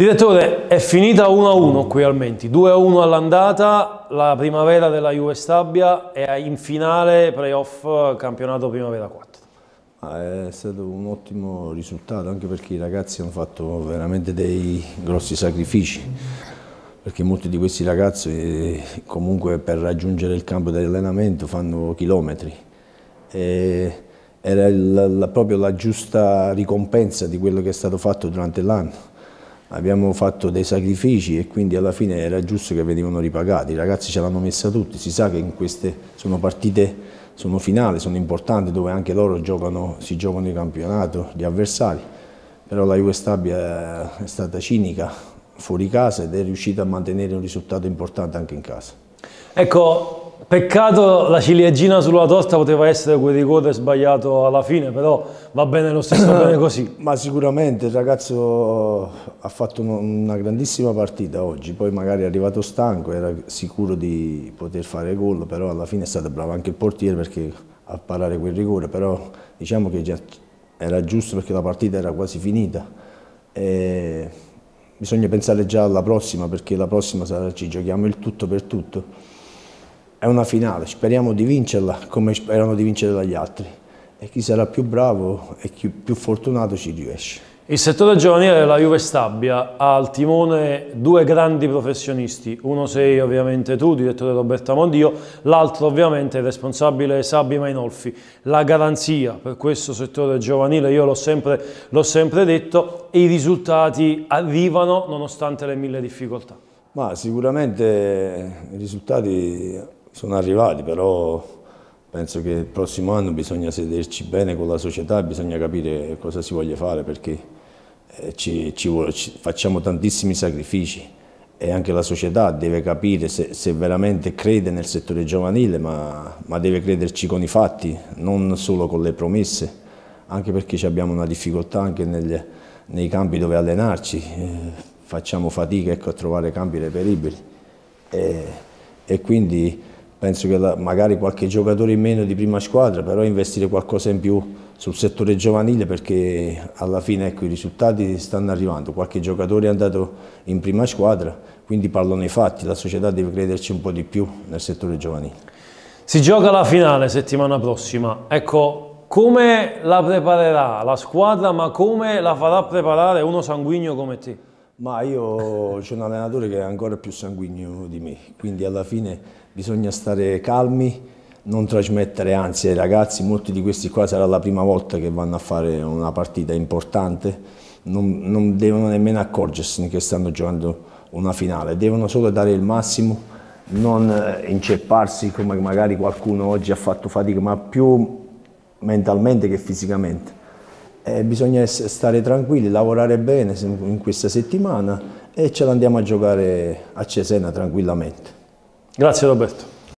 Direttore, è finita 1-1 qui al Menti, 2-1 all'andata, la primavera della Juve Stabia è in finale playoff campionato Primavera 4. è stato un ottimo risultato anche perché i ragazzi hanno fatto veramente dei grossi sacrifici perché molti di questi ragazzi eh, comunque per raggiungere il campo di allenamento fanno chilometri e era la, la, proprio la giusta ricompensa di quello che è stato fatto durante l'anno abbiamo fatto dei sacrifici e quindi alla fine era giusto che venivano ripagati. I ragazzi ce l'hanno messa tutti, si sa che in queste sono partite, sono finali, sono importanti dove anche loro giocano, si giocano il campionato, gli avversari, però la Juve Stabia è stata cinica fuori casa ed è riuscita a mantenere un risultato importante anche in casa. Ecco, Peccato la ciliegina sulla tosta poteva essere quel rigore sbagliato alla fine, però va bene lo stesso, bene così. Ma sicuramente il ragazzo ha fatto una grandissima partita oggi, poi magari è arrivato stanco, era sicuro di poter fare gol, però alla fine è stato bravo anche il portiere perché a parare quel rigore, però diciamo che già era giusto perché la partita era quasi finita. E bisogna pensare già alla prossima perché la prossima sarà, ci giochiamo il tutto per tutto è una finale, speriamo di vincerla come sperano di vincerla gli altri e chi sarà più bravo e chi più fortunato ci riesce. Il settore giovanile della Juve Stabia ha al timone due grandi professionisti, uno sei ovviamente tu, direttore Roberto Mondio, l'altro ovviamente il responsabile Sabi Mainolfi. La garanzia per questo settore giovanile, io l'ho sempre, sempre, detto, e i risultati arrivano nonostante le mille difficoltà. Ma sicuramente i risultati sono arrivati, però penso che il prossimo anno bisogna sederci bene con la società, bisogna capire cosa si voglia fare perché eh, ci, ci ci, facciamo tantissimi sacrifici e anche la società deve capire se, se veramente crede nel settore giovanile, ma, ma, deve crederci con i fatti, non solo con le promesse, anche perché abbiamo una difficoltà anche nel, nei campi dove allenarci, eh, facciamo fatica ecco, a trovare campi reperibili e, e quindi penso che la, magari qualche giocatore in meno di prima squadra, però investire qualcosa in più sul settore giovanile perché alla fine ecco, i risultati stanno arrivando, qualche giocatore è andato in prima squadra, quindi parlano i fatti, la società deve crederci un po' di più nel settore giovanile. Si gioca la finale settimana prossima, ecco come la preparerà la squadra ma come la farà preparare uno sanguigno come te? Ma io c'è un allenatore che è ancora più sanguigno di me, quindi alla fine bisogna stare calmi, non trasmettere ansia ai ragazzi, molti di questi qua sarà la prima volta che vanno a fare una partita importante, non, non devono nemmeno accorgersene che stanno giocando una finale, devono solo dare il massimo, non eh, incepparsi come magari qualcuno oggi ha fatto fatica, ma più mentalmente che fisicamente eh, bisogna stare tranquilli, lavorare bene in questa settimana e ce l'andiamo a giocare a Cesena tranquillamente. Grazie Roberto.